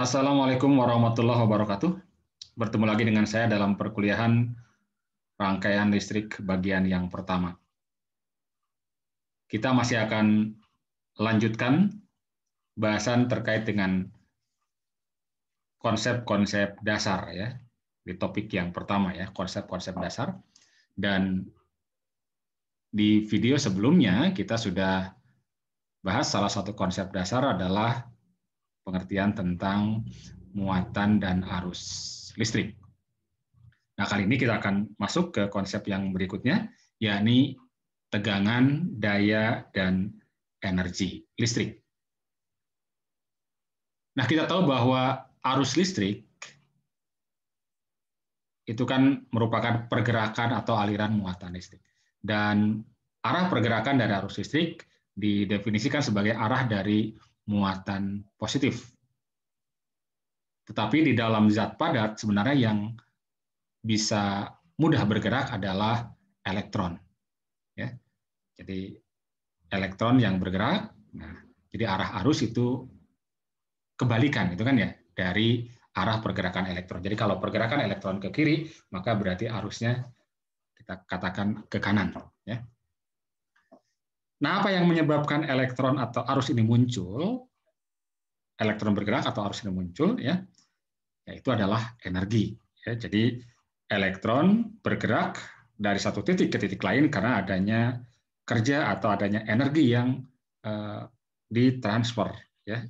Assalamualaikum warahmatullahi wabarakatuh. Bertemu lagi dengan saya dalam perkuliahan rangkaian listrik bagian yang pertama. Kita masih akan lanjutkan bahasan terkait dengan konsep-konsep dasar ya di topik yang pertama ya, konsep-konsep dasar. Dan di video sebelumnya kita sudah bahas salah satu konsep dasar adalah pengertian tentang muatan dan arus listrik. Nah, kali ini kita akan masuk ke konsep yang berikutnya, yakni tegangan, daya, dan energi listrik. Nah, kita tahu bahwa arus listrik itu kan merupakan pergerakan atau aliran muatan listrik. Dan arah pergerakan dari arus listrik didefinisikan sebagai arah dari muatan positif. Tetapi di dalam zat padat sebenarnya yang bisa mudah bergerak adalah elektron. Ya. Jadi elektron yang bergerak, nah, jadi arah arus itu kebalikan itu kan ya dari arah pergerakan elektron. Jadi kalau pergerakan elektron ke kiri, maka berarti arusnya kita katakan ke kanan. Ya. Nah, apa yang menyebabkan elektron atau arus ini muncul? elektron bergerak atau arus yang muncul ya yaitu adalah energi ya jadi elektron bergerak dari satu titik ke titik lain karena adanya kerja atau adanya energi yang uh, ditransfer ya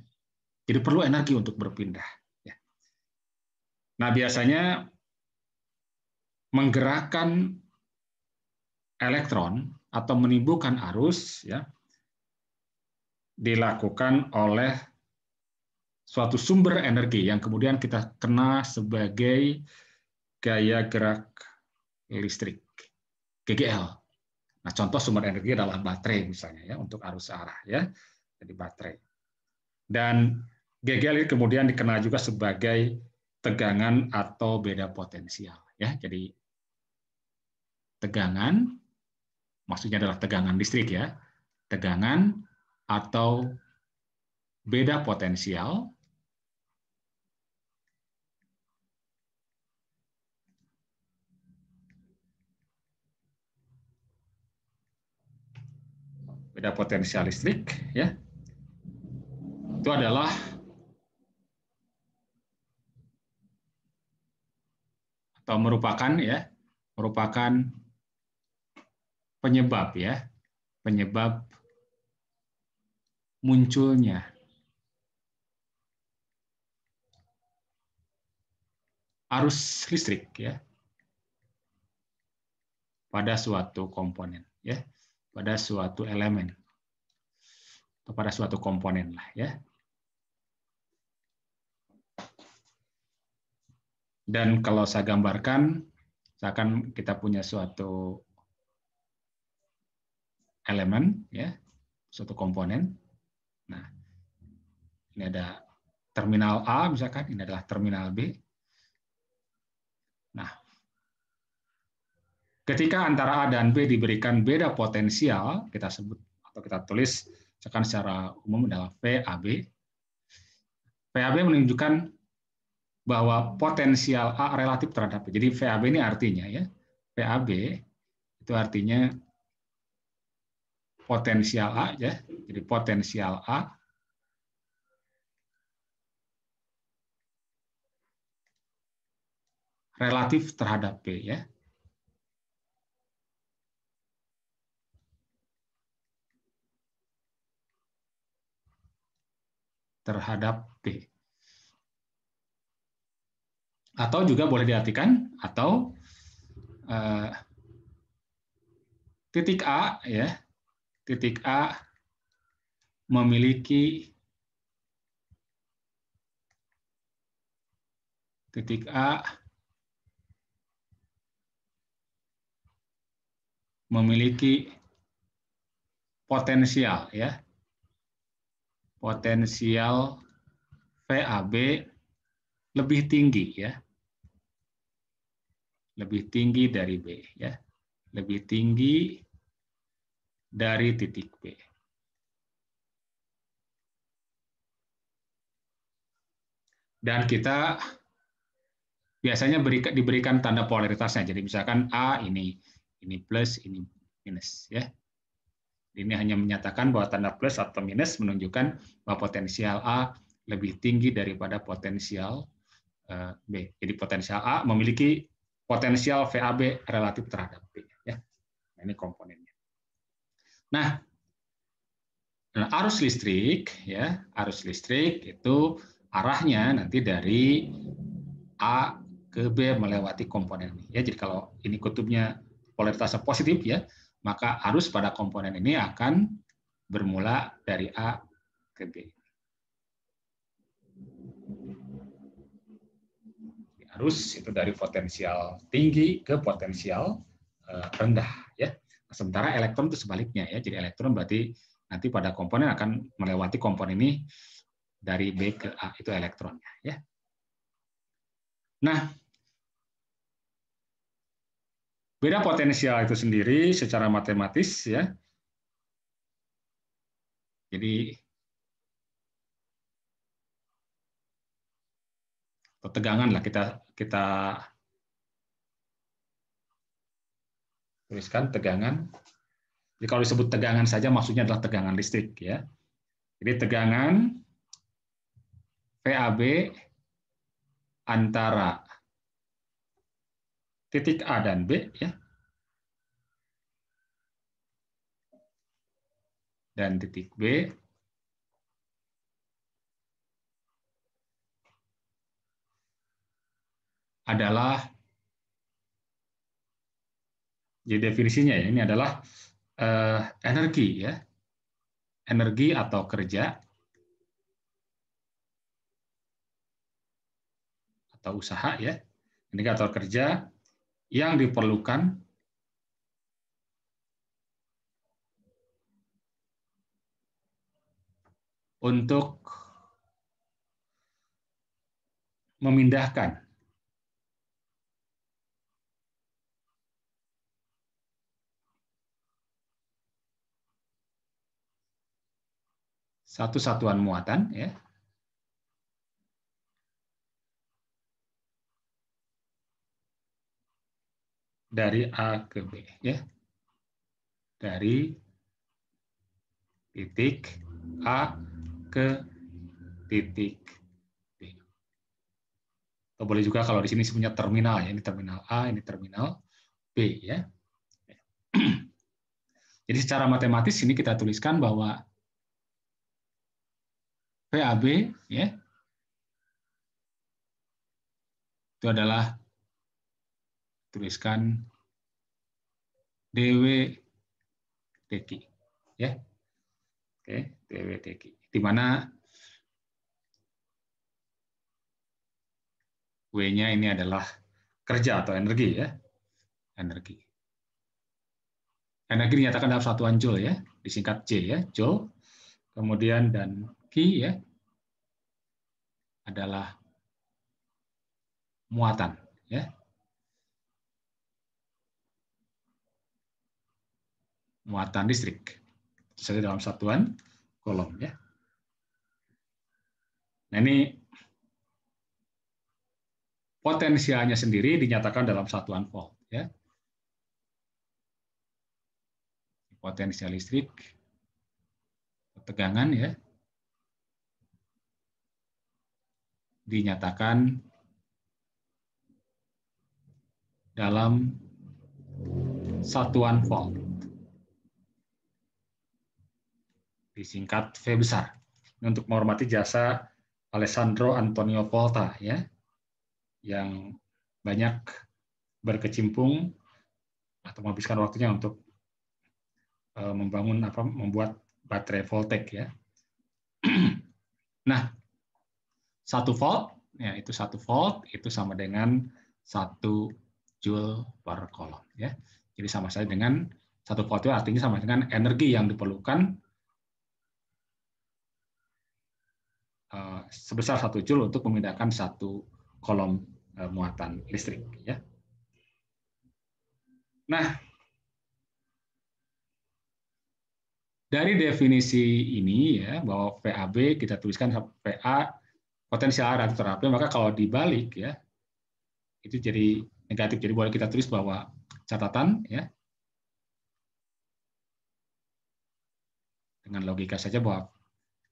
jadi perlu energi untuk berpindah ya. nah biasanya menggerakkan elektron atau menimbulkan arus ya dilakukan oleh suatu sumber energi yang kemudian kita kena sebagai gaya gerak listrik GGL. Nah, contoh sumber energi adalah baterai misalnya ya untuk arus arah ya. Jadi baterai. Dan GGL kemudian dikenal juga sebagai tegangan atau beda potensial ya. Jadi tegangan maksudnya adalah tegangan listrik ya. Tegangan atau beda potensial beda potensial listrik ya itu adalah atau merupakan ya merupakan penyebab ya penyebab munculnya arus listrik ya pada suatu komponen ya pada suatu elemen atau pada suatu komponen lah ya. Dan kalau saya gambarkan, seakan kita punya suatu elemen ya, suatu komponen. Nah, ini ada terminal A misalkan, ini adalah terminal B. Ketika antara A dan B diberikan beda potensial, kita sebut atau kita tulis misalkan secara umum adalah VAB. VAB menunjukkan bahwa potensial A relatif terhadap B. Jadi VAB ini artinya ya, VAB itu artinya potensial A ya. Jadi potensial A relatif terhadap B ya. terhadap P. Atau juga boleh diartikan atau uh, titik A ya, titik A memiliki titik A memiliki potensial ya potensial VAB lebih tinggi ya. Lebih tinggi dari B ya. Lebih tinggi dari titik B. Dan kita biasanya diberikan tanda polaritasnya. Jadi misalkan A ini ini plus, ini minus ya. Ini hanya menyatakan bahwa tanda plus atau minus menunjukkan bahwa potensial A lebih tinggi daripada potensial eh, B. Jadi potensial A memiliki potensial VAB relatif terhadap B. Ya. Nah, ini komponennya. Nah, arus listrik, ya arus listrik itu arahnya nanti dari A ke B melewati komponen ini. Ya, jadi kalau ini kutubnya polaritasnya positif ya, maka arus pada komponen ini akan bermula dari A ke B. Arus itu dari potensial tinggi ke potensial eh, rendah ya. Sementara elektron itu sebaliknya ya. Jadi elektron berarti nanti pada komponen akan melewati komponen ini dari B ke A itu elektronnya ya. Nah, Beda potensial itu sendiri secara matematis ya. Jadi tegangan lah kita kita tuliskan tegangan. Jadi kalau disebut tegangan saja maksudnya adalah tegangan listrik ya. Jadi tegangan VAB antara titik A dan B ya. Dan titik B adalah jadi definisinya ya ini adalah eh, energi ya. Energi atau kerja atau usaha ya indikator kerja yang diperlukan untuk memindahkan satu satuan muatan ya dari A ke B ya. Dari titik A ke titik B. Atau boleh juga kalau di sini punya terminal ya, ini terminal A, ini terminal B ya. Jadi secara matematis ini kita tuliskan bahwa PAB ya itu adalah tuliskan DWTQ ya. Oke, DWTQ. Di mana W-nya ini adalah kerja atau energi ya. Energi. Energi dinyatakan dalam satuan joule ya, disingkat J ya, joule. Kemudian dan Q ya adalah muatan ya. muatan listrik. Itu dalam satuan kolom ya. Nah ini potensialnya sendiri dinyatakan dalam satuan volt ya. Potensial listrik tegangan ya dinyatakan dalam satuan volt. disingkat V besar. untuk menghormati jasa Alessandro Antonio Volta ya, yang banyak berkecimpung atau menghabiskan waktunya untuk eh, membangun apa membuat baterai voltek ya. nah, satu volt ya itu satu volt itu sama dengan satu joule per kolom ya. Jadi sama saja dengan satu volt itu artinya sama dengan energi yang diperlukan Eh, sebesar satu joule untuk memindahkan satu kolom eh, muatan listrik. Ya. Nah, dari definisi ini ya bahwa VAB kita tuliskan VA potensial arah terapi, maka kalau dibalik ya itu jadi negatif. Jadi boleh kita tulis bahwa catatan ya dengan logika saja bahwa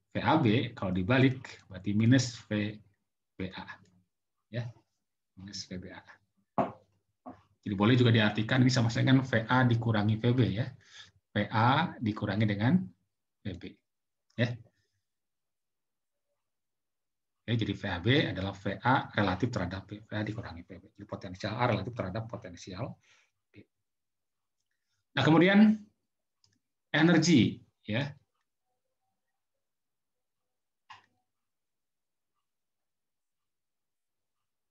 VAB kalau dibalik berarti minus VBA. Ya. Minus VBA. Jadi boleh juga diartikan ini sama saja kan VA dikurangi VB ya. VA dikurangi dengan VB. Ya. Oke, jadi VAB adalah VA relatif terhadap B, VA dikurangi VB. Jadi potensial A relatif terhadap potensial B. Nah, kemudian energi ya.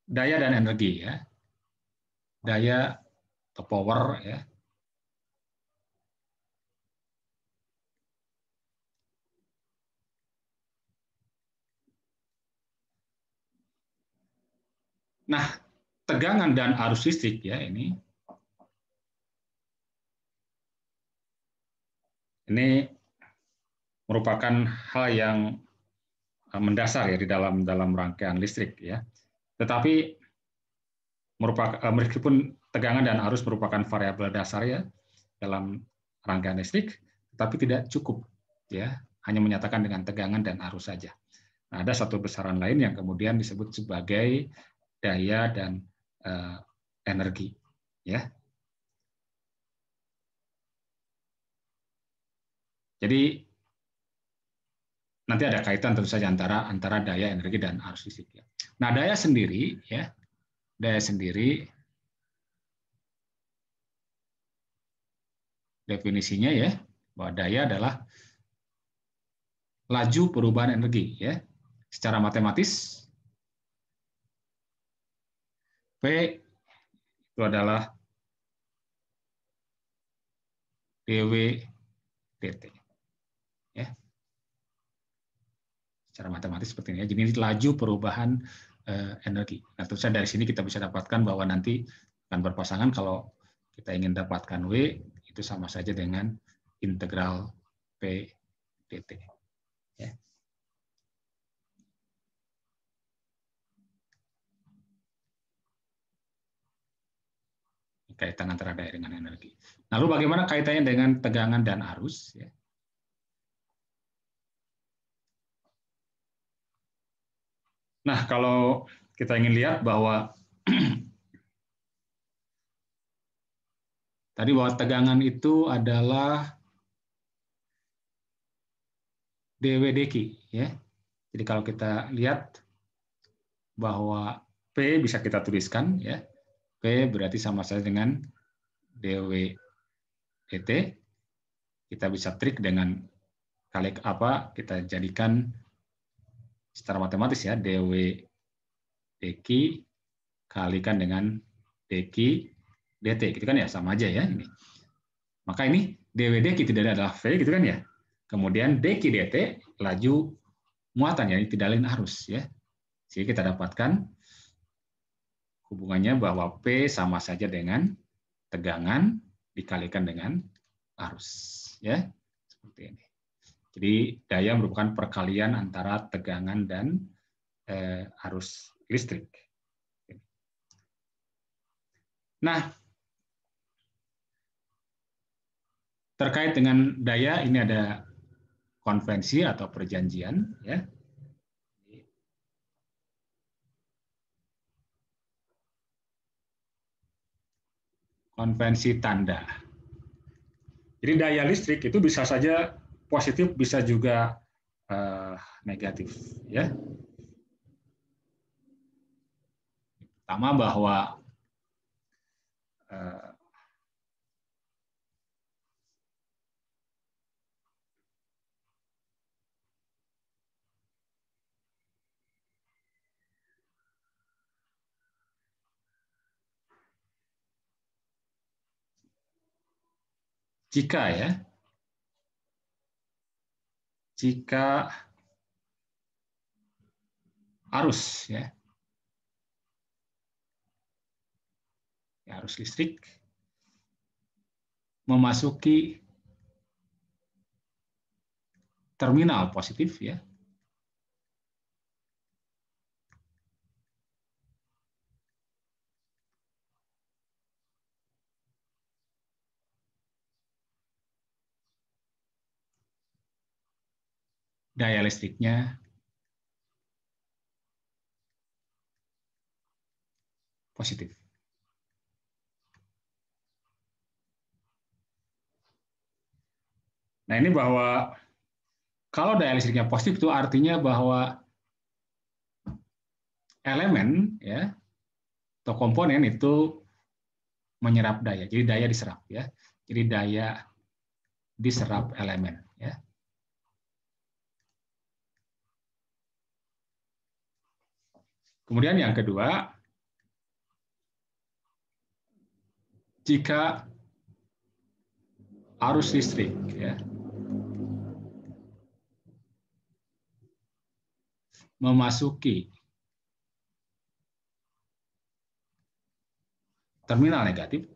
daya dan energi ya. Daya atau power ya. Nah, tegangan dan arus listrik ya ini. Ini merupakan hal yang eh, mendasar ya di dalam dalam rangkaian listrik ya. Tetapi merupakan eh, meskipun tegangan dan arus merupakan variabel dasar ya dalam rangkaian listrik, tetapi tidak cukup ya hanya menyatakan dengan tegangan dan arus saja. Nah, ada satu besaran lain yang kemudian disebut sebagai daya dan uh, energi ya. Jadi nanti ada kaitan tentu saja antara antara daya energi dan arus listrik ya. Nah, daya sendiri ya. Daya sendiri definisinya ya bahwa daya adalah laju perubahan energi ya. Secara matematis P itu adalah dw dt. secara matematis seperti ini. Ya. Jadi ini laju perubahan uh, energi. Nah, terus dari sini kita bisa dapatkan bahwa nanti akan berpasangan kalau kita ingin dapatkan W, itu sama saja dengan integral P dt. Ya. Kaitan antara daya dengan energi. Lalu bagaimana kaitannya dengan tegangan dan arus? Ya. Nah, kalau kita ingin lihat bahwa tadi bahwa tegangan itu adalah DWDQ ya. Jadi kalau kita lihat bahwa P bisa kita tuliskan ya. P berarti sama saja dengan DW DWDT. Kita bisa trik dengan kali apa kita jadikan secara matematis ya dw dq kalikan dengan dq dt gitu kan ya sama aja ya ini. Maka ini dw dq tidak ada adalah v gitu kan ya. Kemudian dq dt laju muatan ya ini tidak lain arus ya. jadi kita dapatkan hubungannya bahwa P sama saja dengan tegangan dikalikan dengan arus ya. Seperti ini. Jadi daya merupakan perkalian antara tegangan dan eh, arus listrik. Nah, terkait dengan daya ini ada konvensi atau perjanjian ya. Konvensi tanda. Jadi daya listrik itu bisa saja positif bisa juga uh, negatif ya pertama bahwa eh, jika ya jika arus ya. ya. arus listrik memasuki terminal positif ya daya listriknya, positif. Nah ini bahwa kalau daya listriknya positif itu artinya bahwa elemen ya atau komponen itu menyerap daya. Jadi daya diserap ya. Jadi daya diserap elemen. Kemudian yang kedua, jika arus listrik ya, memasuki terminal negatif,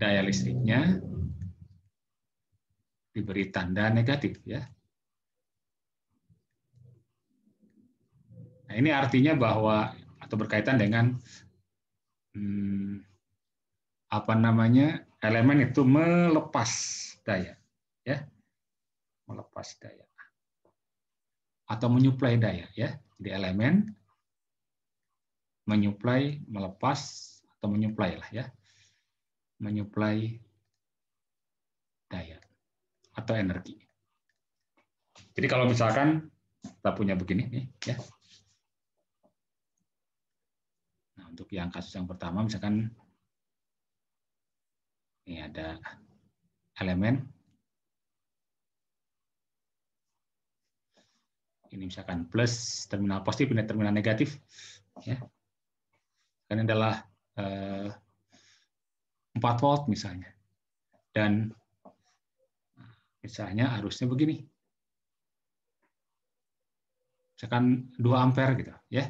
daya listriknya diberi tanda negatif ya. Nah, ini artinya bahwa atau berkaitan dengan hmm, apa namanya elemen itu melepas daya, ya, melepas daya atau menyuplai daya, ya. di elemen menyuplai, melepas atau menyuplai lah ya, menyuplai daya atau energi. Jadi kalau misalkan kita punya begini nih ya. Nah, untuk yang kasus yang pertama misalkan ini ada elemen ini misalkan plus terminal positif dan terminal negatif ya. Ini adalah eh, empat volt misalnya. Dan misalnya arusnya begini. Misalkan 2 ampere gitu ya.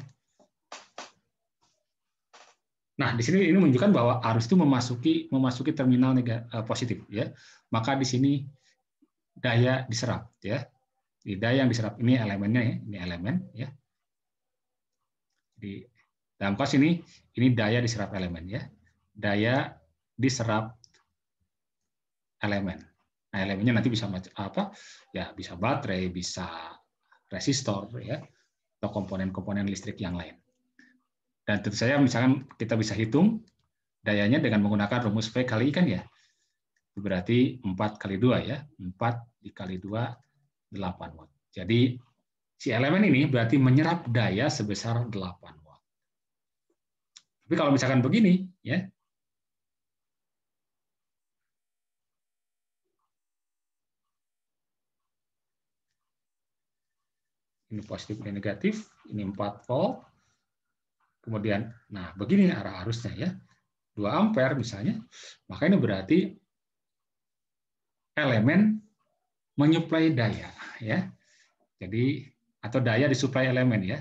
Nah, di sini ini menunjukkan bahwa arus itu memasuki memasuki terminal eh, positif ya. Maka di sini daya diserap ya. Di daya yang diserap ini elemennya ya, ini elemen ya. Di dalam kasus ini ini daya diserap elemen ya. Daya diserap elemen. Nah, elemennya nanti bisa apa? Ya, bisa baterai, bisa resistor ya, atau komponen-komponen listrik yang lain. Dan tentu saja misalkan kita bisa hitung dayanya dengan menggunakan rumus V kali I kan ya. berarti 4 kali 2 ya. 4 dikali 2, 8 Watt. Jadi si elemen ini berarti menyerap daya sebesar 8 Watt. Tapi kalau misalkan begini, ya ini positif, ini negatif, ini 4 volt. Kemudian, nah begini arah arusnya ya. 2 ampere misalnya, maka ini berarti elemen menyuplai daya ya. Jadi atau daya disuplai elemen ya.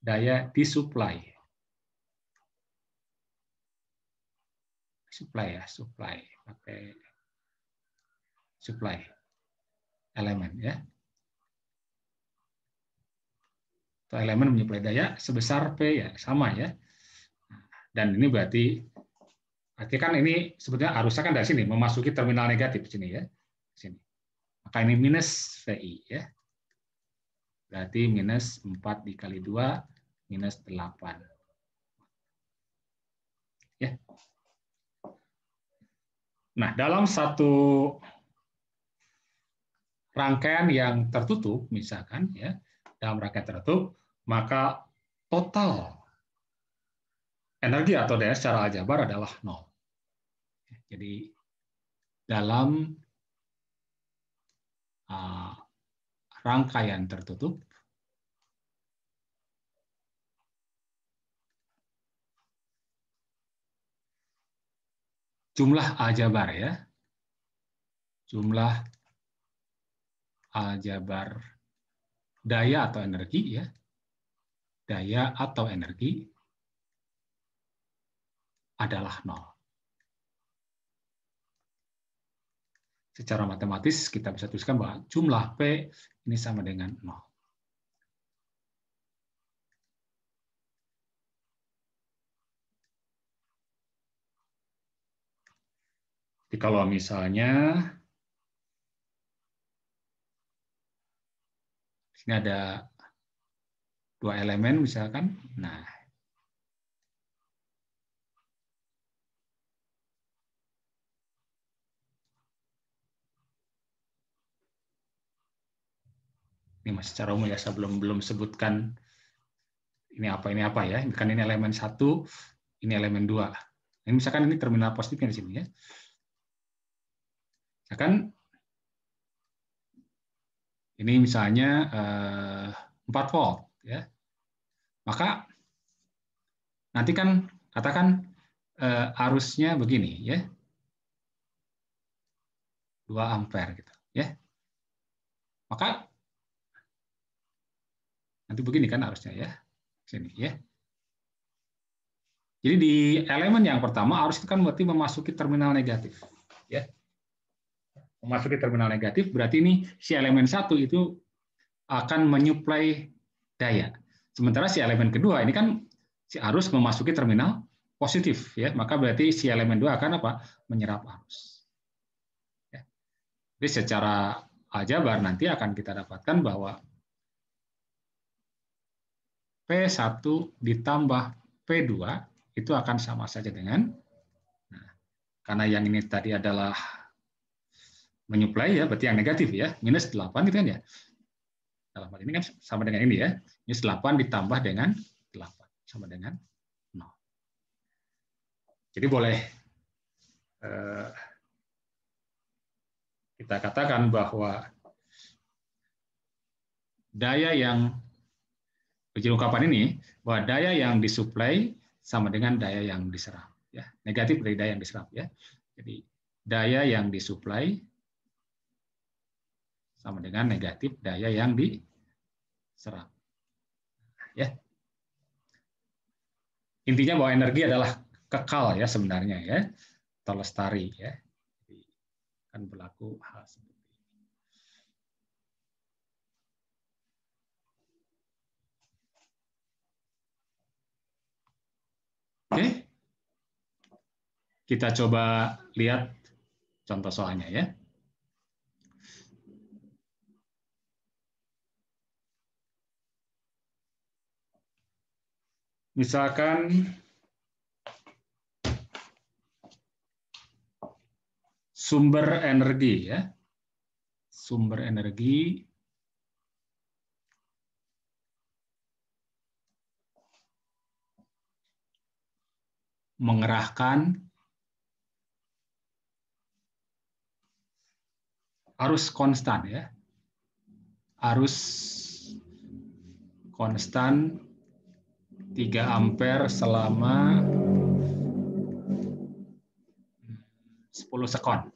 Daya disuplai. Supply ya, supply pakai supply elemen ya. atau elemen menyuplai daya sebesar P ya sama ya. Dan ini berarti berarti kan ini sebetulnya arusnya kan dari sini memasuki terminal negatif sini ya. Sini. Maka ini minus VI ya. Berarti minus 4 dikali 2 minus 8. Ya. Nah, dalam satu rangkaian yang tertutup misalkan ya, dalam rangkaian tertutup maka total energi atau daya secara aljabar adalah nol. Jadi dalam uh, rangkaian tertutup jumlah aljabar ya jumlah aljabar daya atau energi ya daya atau energi adalah nol. Secara matematis kita bisa tuliskan bahwa jumlah P ini sama dengan nol. Jadi kalau misalnya ini ada dua elemen misalkan. Nah, ini masih secara umum ya saya belum belum sebutkan ini apa ini apa ya kan ini elemen satu ini elemen dua ini misalkan ini terminal positifnya di sini ya misalkan ini misalnya eh, 4 volt ya maka nanti kan katakan eh, arusnya begini ya 2 ampere gitu ya maka nanti begini kan arusnya ya sini ya jadi di elemen yang pertama arus itu kan berarti memasuki terminal negatif ya memasuki terminal negatif berarti ini si elemen satu itu akan menyuplai daya. Sementara si elemen kedua ini kan si arus memasuki terminal positif ya, maka berarti si elemen dua akan apa? menyerap arus. Ya. Jadi secara aljabar nanti akan kita dapatkan bahwa P1 ditambah P2 itu akan sama saja dengan nah, karena yang ini tadi adalah menyuplai ya berarti yang negatif ya minus 8 gitu kan ya dalam hal ini kan sama dengan ini ya. Ini 8 ditambah dengan 8 sama dengan 0. Jadi boleh eh, kita katakan bahwa daya yang uji ungkapan ini bahwa daya yang disuplai sama dengan daya yang diserap ya negatif dari daya yang diserap ya jadi daya yang disuplai sama dengan negatif daya yang di serap. Ya. Intinya bahwa energi adalah kekal ya sebenarnya ya, terlestari ya. Jadi akan berlaku hal seperti ini Oke. Kita coba lihat contoh soalnya ya. Misalkan sumber energi ya. Sumber energi mengerahkan arus konstan ya. Arus konstan 3 ampere selama 10 sekon.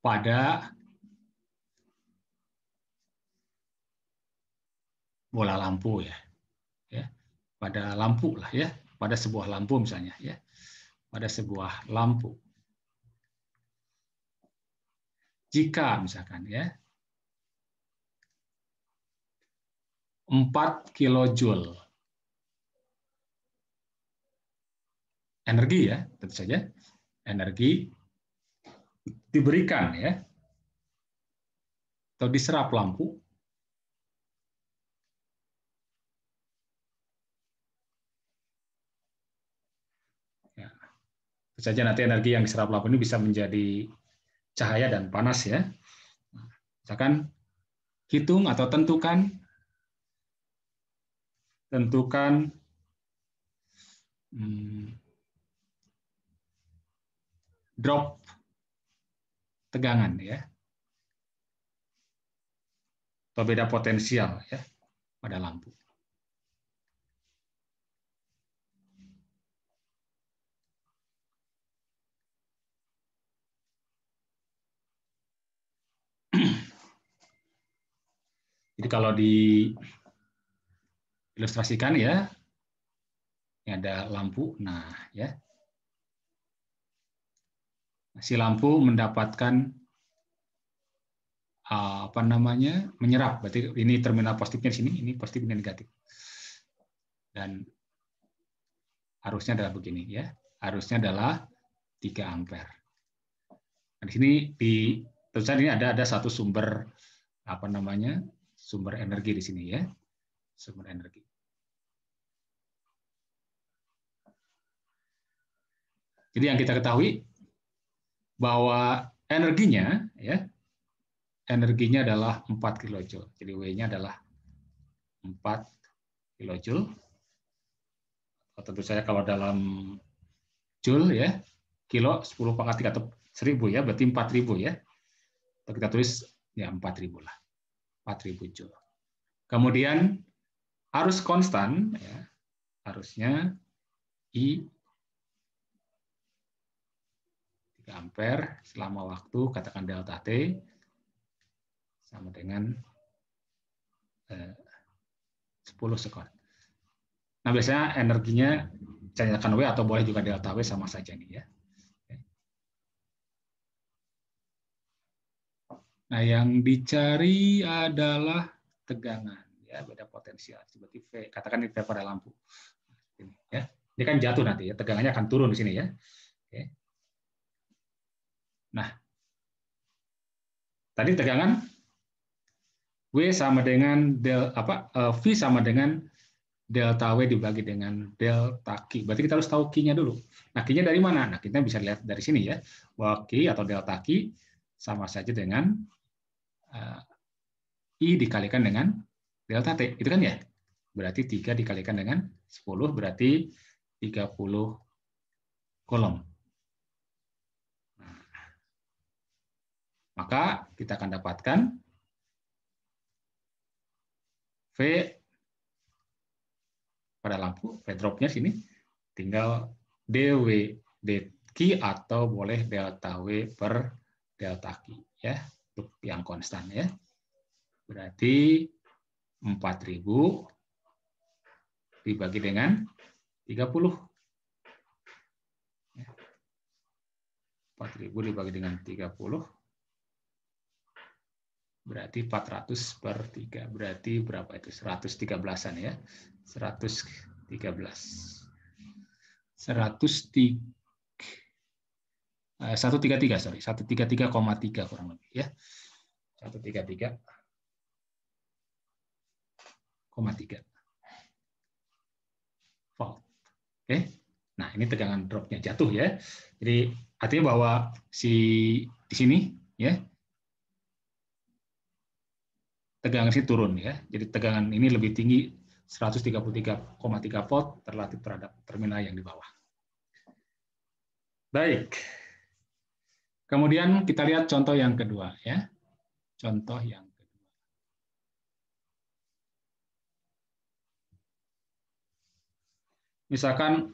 Pada bola lampu ya. ya. Pada lampu lah ya, pada sebuah lampu misalnya ya. Pada sebuah lampu. Jika misalkan ya, 4 kilojoule. Energi ya, tentu saja. Energi diberikan ya. Atau diserap lampu. Ya. Tentu saja nanti energi yang diserap lampu ini bisa menjadi cahaya dan panas ya. Misalkan hitung atau tentukan tentukan hmm, drop tegangan ya atau beda potensial ya pada lampu. Jadi kalau di ilustrasikan ya. Ini ada lampu. Nah, ya. Si lampu mendapatkan ah, apa namanya? menyerap. Berarti ini terminal positifnya di sini, ini positifnya negatif. Dan arusnya adalah begini ya. arusnya adalah 3 ampere. Nah, di sini di terusan ini ada ada satu sumber apa namanya? sumber energi di sini ya. Sumber energi. Jadi yang kita ketahui bahwa energinya ya energinya adalah 4 kJ. Jadi W-nya adalah 4 kJ. tentu saja kalau dalam joule ya kilo 10 pangkat 3 atau 1000 ya berarti 4000 ya. Atau kita tulis ya 4000 lah. 4000 joule. Kemudian arus konstan ya arusnya I ampere selama waktu katakan delta T sama dengan eh, 10 sekon. Nah biasanya energinya cairkan W atau boleh juga delta W sama saja nih ya. Nah yang dicari adalah tegangan ya beda potensial seperti V katakan ini V pada lampu. Ini, ya. Ini kan jatuh nanti ya, tegangannya akan turun di sini ya. Nah, tadi tegangan W sama dengan del apa eh, V sama dengan delta W dibagi dengan delta Q. Berarti kita harus tahu Q-nya dulu. Nah, Q-nya dari mana? Nah, kita bisa lihat dari sini ya. Bahwa Q atau delta Q sama saja dengan eh, I dikalikan dengan delta T. Itu kan ya? Berarti 3 dikalikan dengan 10, berarti 30 kolom. Maka kita akan dapatkan V pada lampu, V dropnya sini, tinggal DW DQ atau boleh delta W per delta Q. Ya, untuk yang konstan ya. Berarti 4000 dibagi dengan 30. 4000 ya. dibagi dengan 30 berarti 400 per 3 berarti berapa itu 113-an ya 113 103 133 sorry 133,3 kurang lebih ya 133,3 volt oke nah ini tegangan dropnya jatuh ya jadi artinya bahwa si di sini ya tegangan sih turun ya. Jadi tegangan ini lebih tinggi 133,3 volt terlatih terhadap terminal yang di bawah. Baik. Kemudian kita lihat contoh yang kedua ya. Contoh yang kedua. Misalkan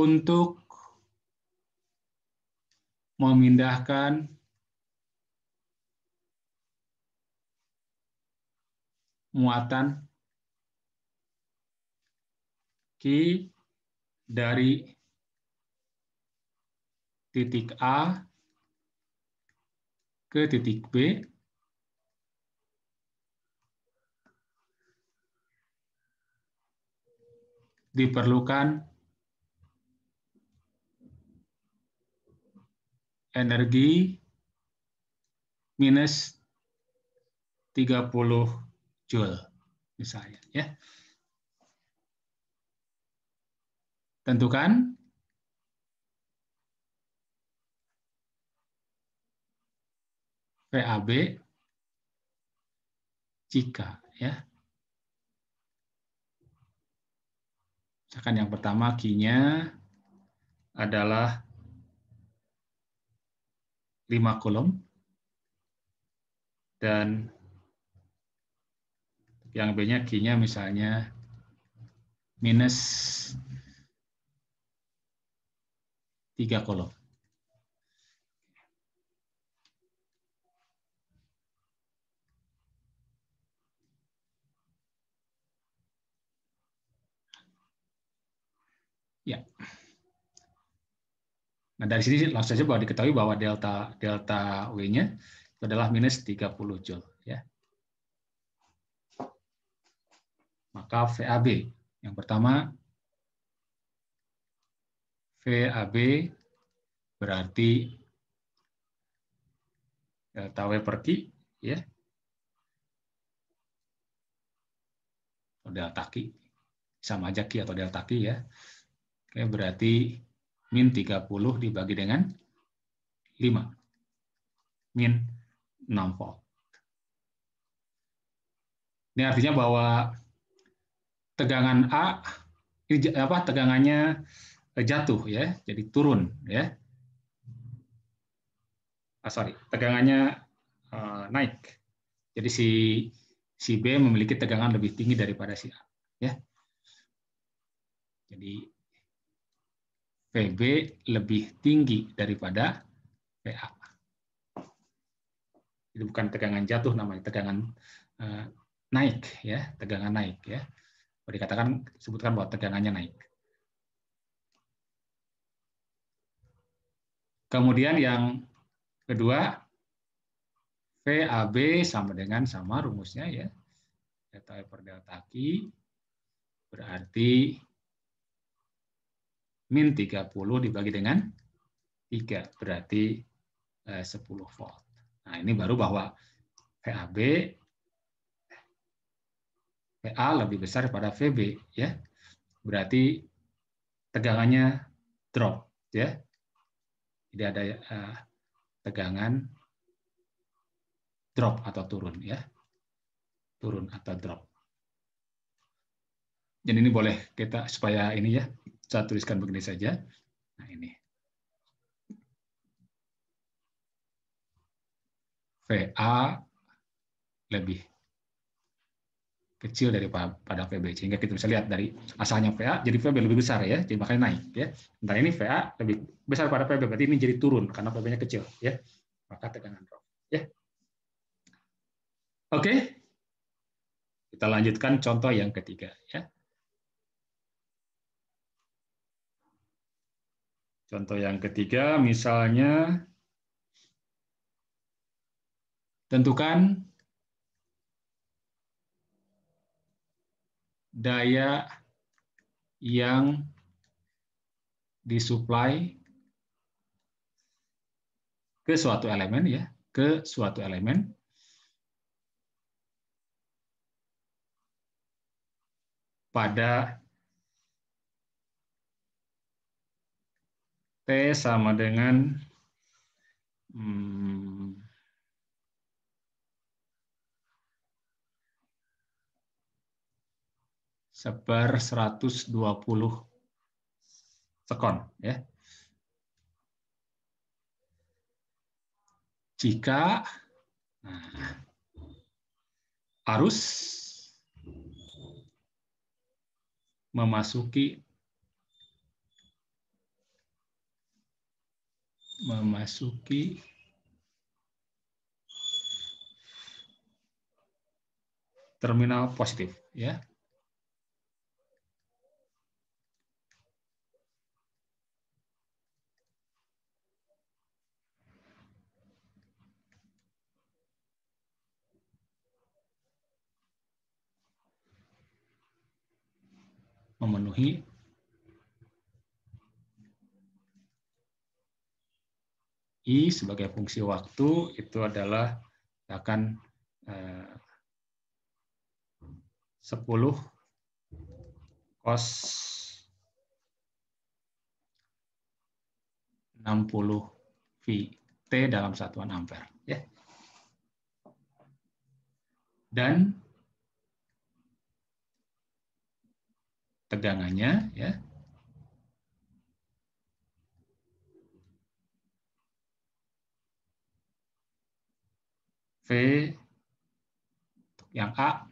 untuk memindahkan muatan Q dari titik A ke titik B diperlukan energi minus 30 Jul misalnya ya. Tentukan PAB jika ya. Misalkan yang pertama kinya adalah 5 kolom dan yang B-nya Q-nya misalnya minus tiga kolom. Ya. Nah, dari sini langsung saja bahwa diketahui bahwa delta delta W-nya adalah minus 30 Joule. maka VAB. Yang pertama, VAB berarti delta W per Q, ya. delta Q. Sama aja Q atau delta Q, ya. Oke, berarti min 30 dibagi dengan 5. Min 6 volt. Ini artinya bahwa tegangan A apa tegangannya eh, jatuh ya, jadi turun ya. Ah, sorry, tegangannya eh, naik. Jadi si si B memiliki tegangan lebih tinggi daripada si A ya. Jadi VB lebih tinggi daripada VA. Itu bukan tegangan jatuh namanya, tegangan eh, naik ya, tegangan naik ya dikatakan sebutkan bahwa tegangannya naik. Kemudian yang kedua VAB sama dengan sama rumusnya ya. Delta E per delta Q berarti min 30 dibagi dengan 3 berarti 10 eh, volt. Nah, ini baru bahwa VAB PA lebih besar pada VB ya. Berarti tegangannya drop ya. Tidak ada uh, tegangan drop atau turun ya. Turun atau drop. Jadi ini boleh kita supaya ini ya, saya tuliskan begini saja. Nah, ini. VA lebih kecil daripada VB sehingga kita bisa lihat dari asalnya VA jadi VB lebih besar ya jadi makanya naik ya entah ini VA lebih besar pada VB berarti ini jadi turun karena VB-nya kecil ya maka tekanan drop ya oke kita lanjutkan contoh yang ketiga ya contoh yang ketiga misalnya tentukan daya yang disuplai ke suatu elemen ya, ke suatu elemen. pada T sama dengan hmm, seber 120 sekon ya. Jika nah, arus memasuki memasuki terminal positif ya memenuhi I sebagai fungsi waktu itu adalah akan eh, 10 cos 60 VT dalam satuan ampere. Ya. Dan tegangannya ya. V yang A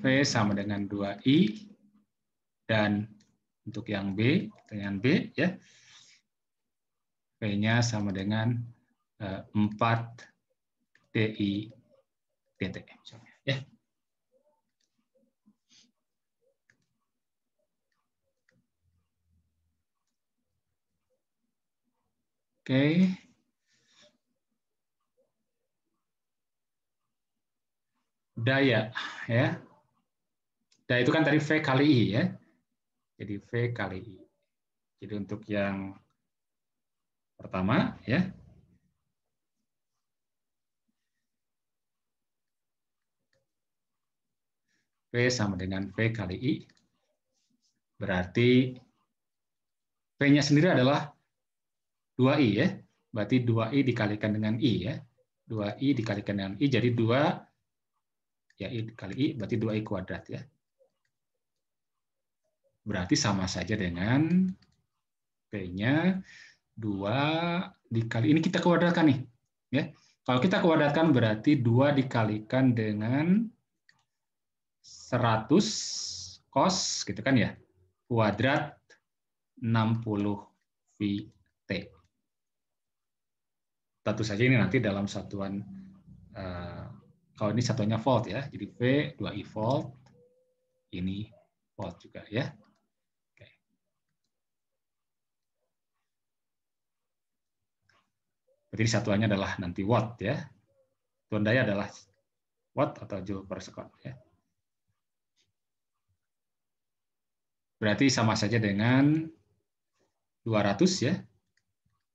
V sama dengan 2I dan untuk yang B dengan B ya V-nya sama dengan 4 DI DT misalnya ya. okay. daya ya daya itu kan tadi v kali i ya jadi v kali i jadi untuk yang pertama ya v sama dengan v kali i berarti v-nya sendiri adalah 2i ya. Berarti 2i dikalikan dengan i ya. 2i dikalikan dengan i jadi 2 ya i kali i berarti 2i kuadrat ya. Berarti sama saja dengan p-nya 2 dikali ini kita kuadratkan nih ya. Kalau kita kuadratkan berarti 2 dikalikan dengan 100 cos gitu kan ya. Kuadrat 60 V tentu saja ini nanti dalam satuan eh, kalau ini satuannya volt ya, jadi V 2i volt, ini volt juga ya. Oke. Berarti satuannya adalah nanti watt ya. tuan daya adalah watt atau joule per second ya. Berarti sama saja dengan 200 ya.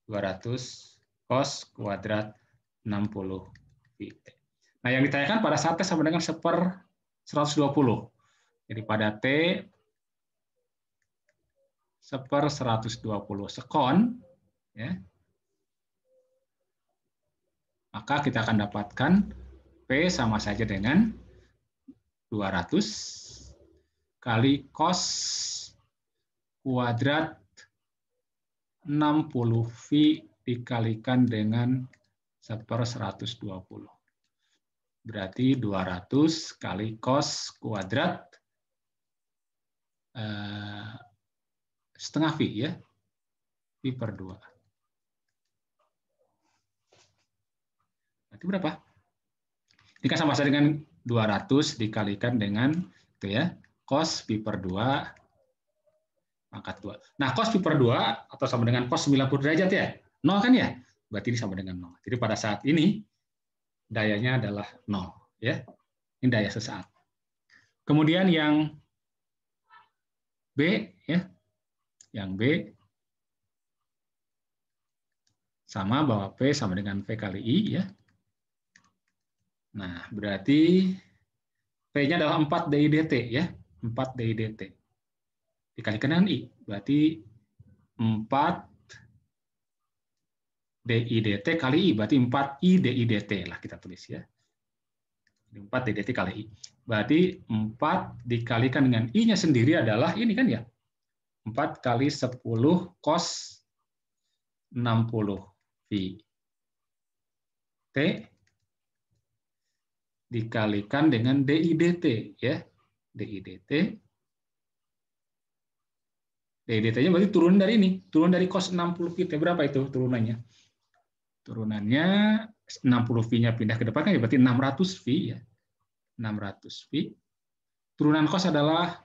200 cos kuadrat 60 VT. Nah, yang ditanyakan pada saat T sama dengan 1 per 120. Jadi pada T 1 per 120 sekon, ya, maka kita akan dapatkan P sama saja dengan 200 kali cos kuadrat 60 V dikalikan dengan 1 per 120. Berarti 200 kali cos kuadrat eh, setengah V ya. V per 2. Berarti berapa? Ini kan sama saja dengan 200 dikalikan dengan itu ya, cos V per 2 pangkat 2. Nah, cos pi per 2 atau sama dengan cos 90 derajat ya. Nol kan ya? Berarti ini sama dengan nol. Jadi pada saat ini dayanya adalah nol. Ya, ini daya sesaat. Kemudian yang B, ya, yang B sama bahwa P sama dengan V kali I ya. Nah, berarti P-nya adalah 4 DIDT ya, 4 DIDT. Dikalikan dengan I, berarti 4 DIDT kali I, berarti 4 I DIDT lah kita tulis ya. 4 Didt kali I. Berarti 4 dikalikan dengan I-nya sendiri adalah ini kan ya. 4 kali 10 cos 60 V. T dikalikan dengan DIDT ya. DIDT. DIDT-nya berarti turun dari ini, turun dari cos 60 V berapa itu turunannya? Turunannya 60 V-nya pindah ke depan kan ya, berarti 600 V ya. 600 V. Turunan kos adalah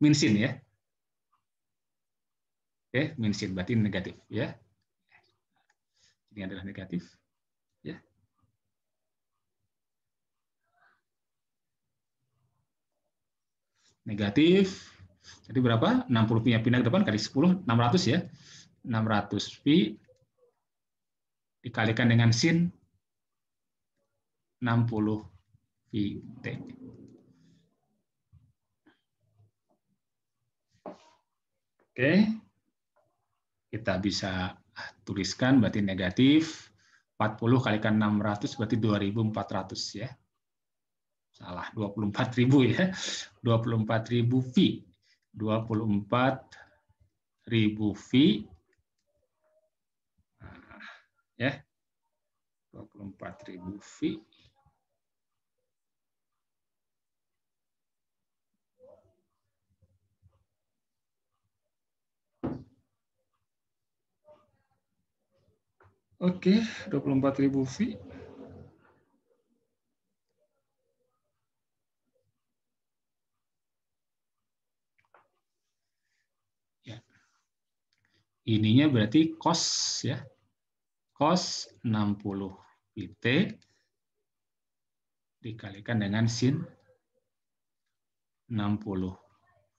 minsin ya. Oke, minsin berarti negatif ya. Ini adalah negatif ya. Negatif. Jadi berapa? 60 V-nya pindah ke depan kali 10 600 ya. 600 V dikalikan dengan sin 60 VT. Oke, kita bisa tuliskan berarti negatif 40 kalikan 600 berarti 2400 ya. Salah, 24.000 ya. 24.000 V. 24.000 V ya. 24.000 V Oke, okay, 24.000 V. Ininya berarti kos ya cos 60 PT dikalikan dengan sin 60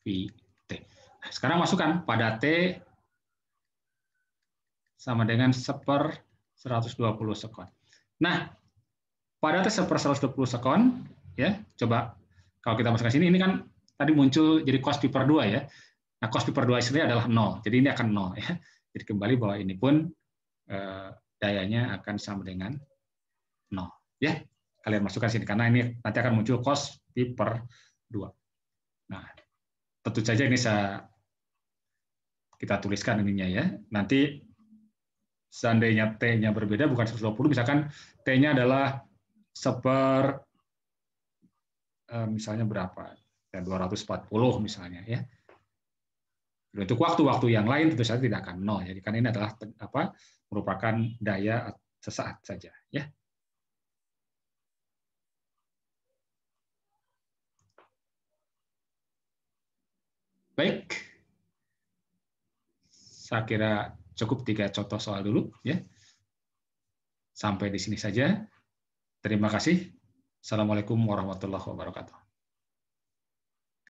VT. Nah, sekarang masukkan pada T sama dengan seper 120 sekon. Nah, pada T seper 120 sekon, ya coba kalau kita masukkan sini, ini kan tadi muncul jadi cos pi per 2 ya. Nah, cos pi per 2 sendiri adalah 0, jadi ini akan 0 ya. Jadi kembali bahwa ini pun eh, dayanya akan sama dengan 0. Ya, kalian masukkan sini karena ini nanti akan muncul cos pi per 2. Nah, tentu saja ini saya kita tuliskan ininya ya. Nanti seandainya t-nya berbeda bukan 120, misalkan t-nya adalah seper eh, misalnya berapa? Ya 240 misalnya ya. Untuk waktu-waktu yang lain tentu saja tidak akan nol. Jadi kan ini adalah apa? merupakan daya sesaat saja ya. Baik. Saya kira cukup tiga contoh soal dulu ya. Sampai di sini saja. Terima kasih. Assalamualaikum warahmatullahi wabarakatuh.